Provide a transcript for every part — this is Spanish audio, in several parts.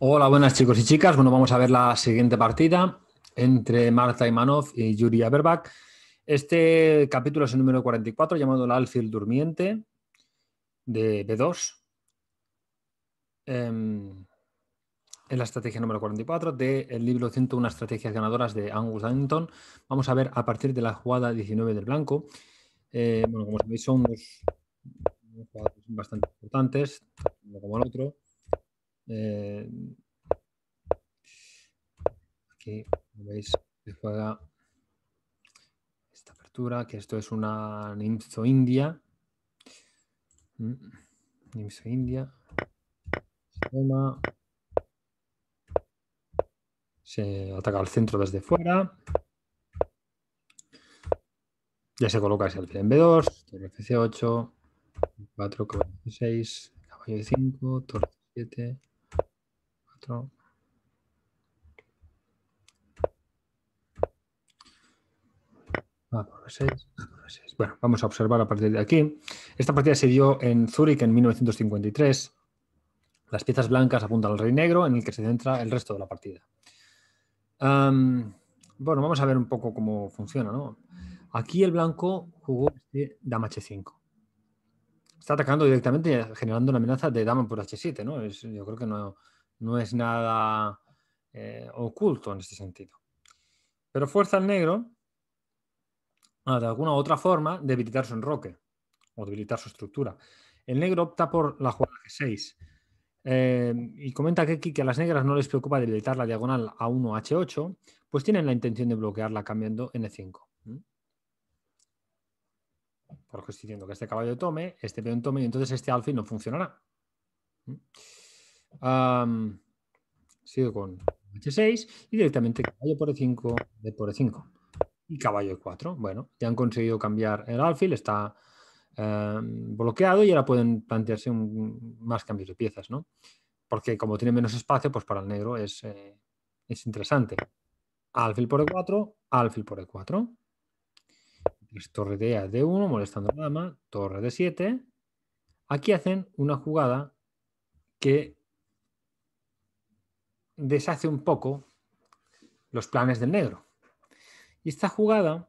Hola, buenas chicos y chicas. Bueno, vamos a ver la siguiente partida entre Marta Imanov y Yuri Aberbach. Este capítulo es el número 44, llamado El alfil durmiente, de B2. Em, es la estrategia número 44 del libro 101 estrategias ganadoras de Angus Anton. Vamos a ver a partir de la jugada 19 del blanco. Eh, bueno, como sabéis, son dos jugadores bastante importantes, uno como el otro. Eh, aquí veis que juega esta apertura, que esto es una Nimzo India. Mm, India. Se ataca al centro desde fuera. Ya se coloca ese alfil en B2, torre F8, 4, caballo 6, caballo 5, torre 7, Ah, ah, bueno, vamos a observar a partir de aquí. Esta partida se dio en Zúrich en 1953. Las piezas blancas apuntan al rey negro, en el que se centra el resto de la partida. bueno, vamos a ver un poco cómo funciona. Aquí el blanco jugó este dama h5. Está atacando directamente, generando una amenaza de dama por h7. ¿no? yo creo que no, no es nada eh, oculto en este sentido. Pero fuerza al negro a, ah, de alguna u otra forma debilitar su enroque o debilitar su estructura. El negro opta por la jugada G6 eh, y comenta que, que a las negras no les preocupa debilitar la diagonal a 1 H8, pues tienen la intención de bloquearla cambiando N5. Porque estoy diciendo que este caballo tome, este peón tome y entonces este alfil no funcionará. Um, sigo con H6 y directamente caballo por E5, D por E5 y caballo E4. Bueno, ya han conseguido cambiar el alfil, está em, bloqueado y ahora pueden plantearse un, más cambios de piezas, ¿no? Porque como tiene menos espacio, pues para el negro es, eh, interesante. Alfil por E4, alfil por E4. torre de A, D1, molestando a la dama, torre D7. Aquí hacen una jugada que deshace un poco los planes del negro. Y esta jugada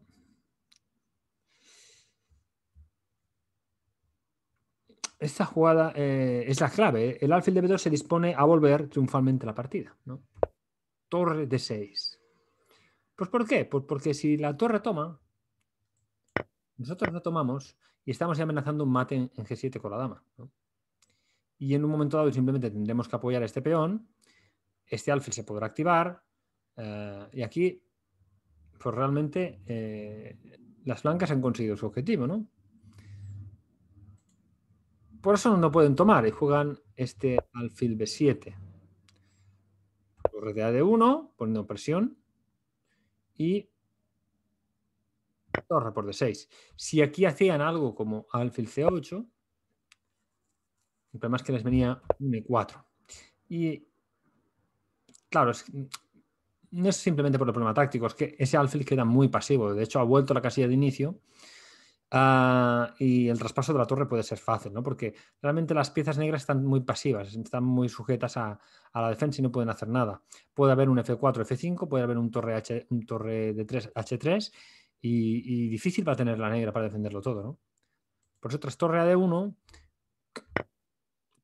esta jugada eh, es la clave. ¿eh? El alfil de B2 se dispone a volver triunfalmente la partida. Torre de 6. Pues ¿por qué? Pues porque si la torre toma, nosotros no tomamos y estamos amenazando un mate en, G7 con la dama. Y en un momento dado simplemente tendremos que apoyar a este peón este alfil se podrá activar eh, y aquí pues realmente eh, las blancas han conseguido su objetivo, ¿no? Por eso no pueden tomar y juegan este alfil B7. de A de 1, poniendo presión, y torre por D6. Si aquí hacían algo como alfil C8, el problema es que les venía un E4. Y claro, no es simplemente por el problema táctico, es que ese alfil queda muy pasivo. De hecho, ha vuelto la casilla de inicio. Ah, y el traspaso de la torre puede ser fácil, ¿no? Porque realmente las piezas negras están muy pasivas, están muy sujetas a, la defensa y no pueden hacer nada. Puede haber un F4, F5, puede haber un torre, H, un torre de 3, H3 y, difícil va a tener la negra para defenderlo todo, ¿no? Por eso tras torre a 1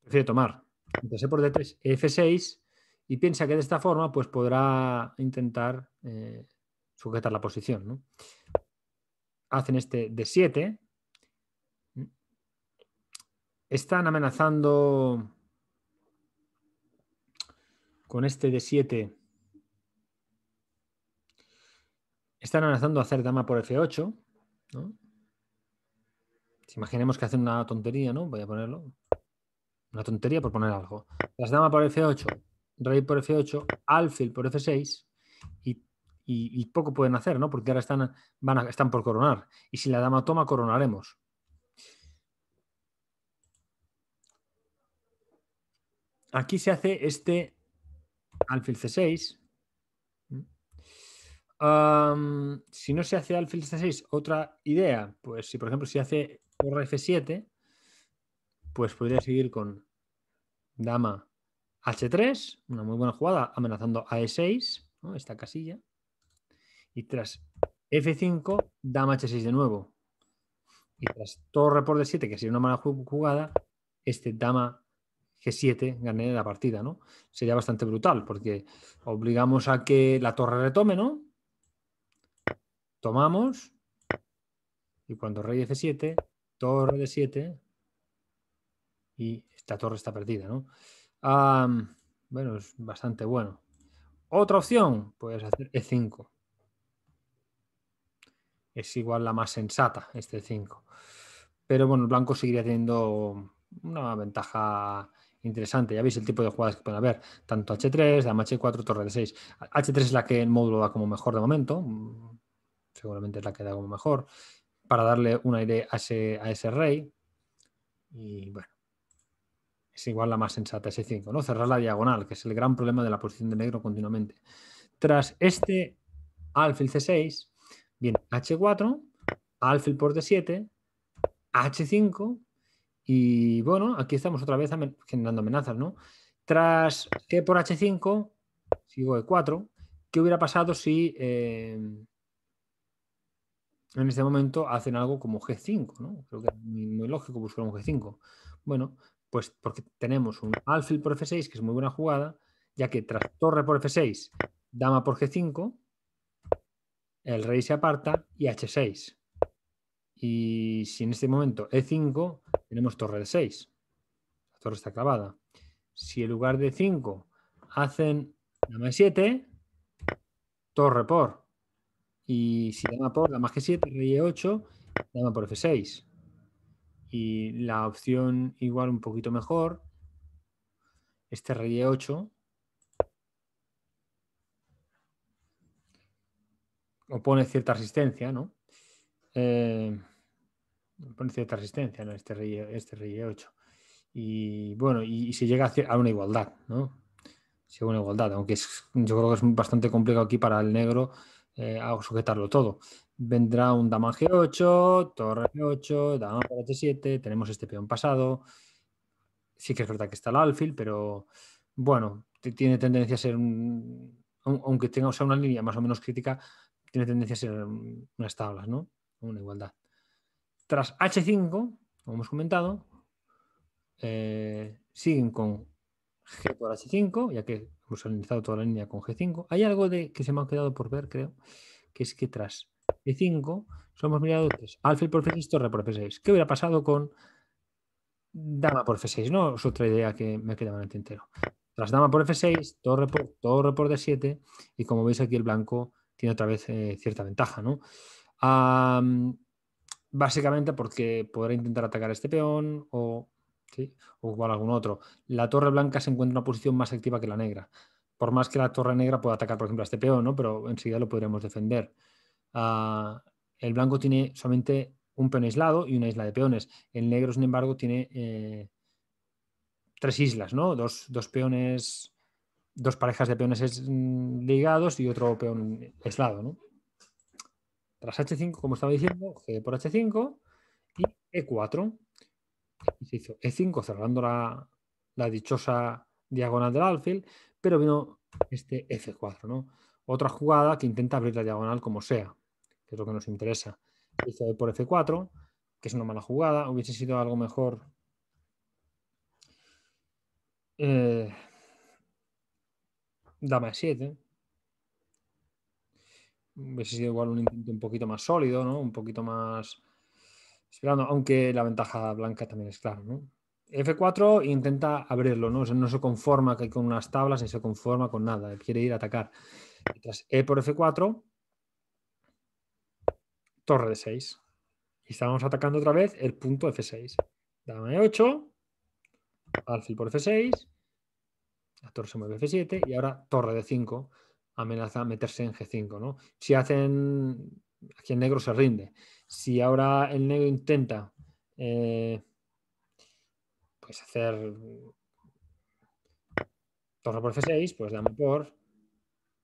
prefiere tomar. Entonces por D3, F6 y piensa que de esta forma pues podrá intentar eh, sujetar la posición. Hacen este d 7. Están amenazando con este d 7. Están amenazando a hacer dama por F8. ¿no? imaginemos que hacen una tontería, ¿no? Voy a ponerlo. Una tontería por poner algo. Las dama por F8 rey por f8, alfil por f6 y, poco pueden hacer, ¿no? Porque ahora están, van a, están por coronar. Y si la dama toma, coronaremos. Aquí se hace este alfil c6. si no se hace alfil c6, otra idea, pues si por ejemplo se hace rf 7 pues podría seguir con dama H3, una muy buena jugada, amenazando a E6, esta casilla. Y tras F5, dama H6 de nuevo. Y tras torre por D7, que sería una mala jugada, este dama G7 gane la partida, ¿no? Sería bastante brutal, porque obligamos a que la torre retome, ¿no? Tomamos. Y cuando rey F7, torre de 7 Y esta torre está perdida, ¿no? bueno, es bastante bueno. Otra opción, puedes hacer E5. Es igual la más sensata, este 5. E Pero bueno, el blanco seguiría teniendo una ventaja interesante. Ya veis el tipo de jugadas que pueden haber. Tanto H3, dama H4, torre de 6 H3 es la que el módulo da como mejor de momento. Seguramente es la que da como mejor. Para darle un aire a ese rey. Y bueno, es igual la más sensata, S5, ¿no? Cerrar la diagonal, que es el gran problema de la posición de negro continuamente. Tras este alfil C6, viene H4, alfil por D7, H5, y bueno, aquí estamos otra vez generando amenazas, ¿no? Tras G por H5, sigo E4, ¿qué hubiera pasado si eh, en este momento hacen algo como G5, ¿no? Creo que es muy lógico buscar un G5. Bueno, pues porque tenemos un alfil por F6, que es muy buena jugada, ya que tras torre por F6, dama por G5, el rey se aparta y H6. Y si en este momento E5, tenemos torre de 6. La torre está clavada. Si en lugar de 5 hacen dama E7, torre por. Y si dama por, dama G7, rey E8, dama por F6 y la opción igual un poquito mejor, este rey 8 opone cierta resistencia, ¿no? Eh, cierta resistencia, ¿no? Este rey, este 8 Y bueno, y, se llega a, una igualdad, ¿no? una igualdad, aunque es, yo creo que es bastante complicado aquí para el negro eh, a sujetarlo todo. Vendrá un dama G8, torre G8, dama para H7, tenemos este peón pasado. Sí que es verdad que está el alfil, pero bueno, tiene tendencia a ser un, aunque tenga una línea más o menos crítica, tiene tendencia a ser unas tablas, ¿no? Una igualdad. Tras H5, como hemos comentado, eh, siguen con G por H5, ya que hemos analizado toda la línea con G5. Hay algo de, que se me ha quedado por ver, creo, que es que tras e 5 somos mirado alfil por F6, torre por F6. ¿Qué hubiera pasado con dama por F6? No, es otra idea que me ha quedado en el tintero. Tras dama por F6, torre por, torre por D7 y como veis aquí el blanco tiene otra vez eh, cierta ventaja, ¿no? básicamente porque podrá intentar atacar a este peón o o igual algún otro. La torre blanca se encuentra en una posición más activa que la negra. Por más que la torre negra pueda atacar, por ejemplo, a este peón, ¿no? pero enseguida lo podremos defender. Ah, el blanco tiene solamente un peón aislado y una isla de peones. El negro, sin embargo, tiene eh, tres islas, ¿no? Dos, dos, peones, dos parejas de peones mm, ligados y otro peón aislado, Tras H5, como estaba diciendo, G por H5 y E4 se hizo E5 cerrando la, dichosa diagonal del alfil, pero vino este F4, e ¿no? Otra jugada que intenta abrir la diagonal como sea, que es lo que nos interesa. Hizo por F4, e que es una mala jugada, hubiese sido algo mejor. Eh, dama E7. Hubiese sido igual un intento un poquito más sólido, ¿no? Un poquito más aunque la ventaja blanca también es clara, f F4 intenta abrirlo, ¿no? no se conforma con unas tablas ni se conforma con nada, quiere ir a atacar. Mientras E por F4, torre de 6. Y estábamos atacando otra vez el punto F6. Dama E8, alfil por F6, la torre se mueve F7 y ahora torre de 5 amenaza meterse en G5, Si hacen, aquí en negro se rinde. Si ahora el negro intenta eh, pues hacer torre por F6, pues dame por,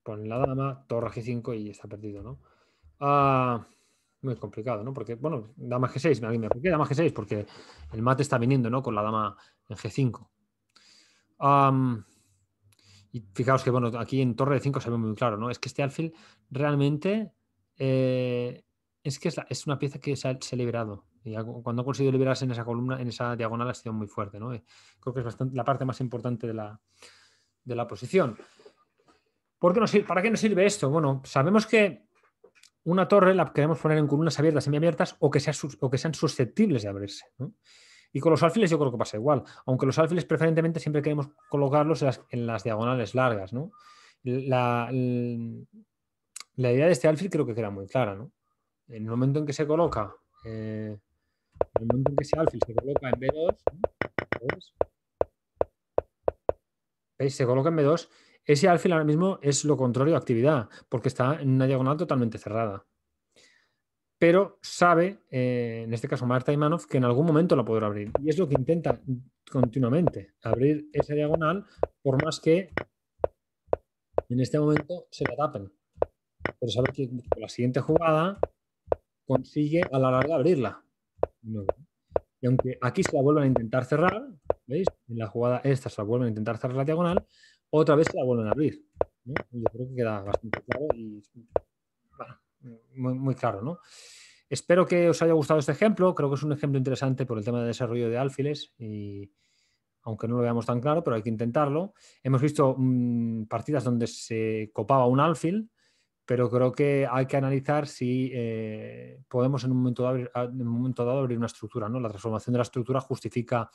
pon la dama, torre G5 y está perdido, ¿no? Ah, muy complicado, ¿no? Porque, bueno, dama G6, me ¿por qué dama G6? Porque el mate está viniendo, ¿no? Con la dama en G5. y fijaos que, bueno, aquí en torre de 5 se ve muy claro, ¿no? Es que este alfil realmente eh, es que es, una pieza que se ha, liberado. Y cuando ha conseguido liberarse en esa columna, en esa diagonal, ha sido muy fuerte. ¿no? Eh, creo que es bastante, la parte más importante de la, posición. ¿Para qué nos sirve esto? Bueno, sabemos que una torre la queremos poner en columnas abiertas, semiabiertas o que, o que sean susceptibles de abrirse. Y con los alfiles yo creo que pasa igual, aunque los alfiles preferentemente siempre queremos colocarlos en las, diagonales largas. La, idea de este alfil creo que queda muy clara. ¿no? en el momento en que se coloca, en eh, el momento en que ese alfil se coloca en B2, ¿Veis? ¿eh? Se coloca en B2. Ese alfil ahora mismo es lo contrario a actividad, porque está en una diagonal totalmente cerrada. Pero sabe, eh, en este caso Marta Imanov, que en algún momento la podrá abrir. Y es lo que intenta continuamente, abrir esa diagonal, por más que en este momento se la tapen. Pero sabe que con la siguiente jugada consigue a la larga abrirla. Y aunque aquí se la vuelven a intentar cerrar, ¿veis? En la jugada esta se la vuelven a intentar cerrar la diagonal, otra vez se la vuelven a abrir. Yo creo que queda bastante claro y muy, claro, ¿no? Espero que os haya gustado este ejemplo. Creo que es un ejemplo interesante por el tema de desarrollo de alfiles y aunque no lo veamos tan claro, pero hay que intentarlo. Hemos visto mm, partidas donde se copaba un alfil, pero creo que hay que analizar si eh, podemos en un, momento dado, abrir una estructura. ¿no? La transformación de la estructura justifica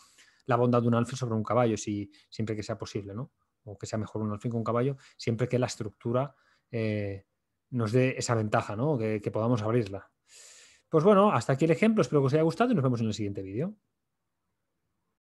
la bondad de un alfil sobre un caballo, si, siempre que sea posible, ¿no? o que sea mejor un alfil que un caballo, siempre que la estructura eh, nos dé esa ventaja, ¿no? que, que podamos abrirla. Pues bueno, hasta aquí el ejemplo, espero que os haya gustado y nos vemos en el siguiente vídeo.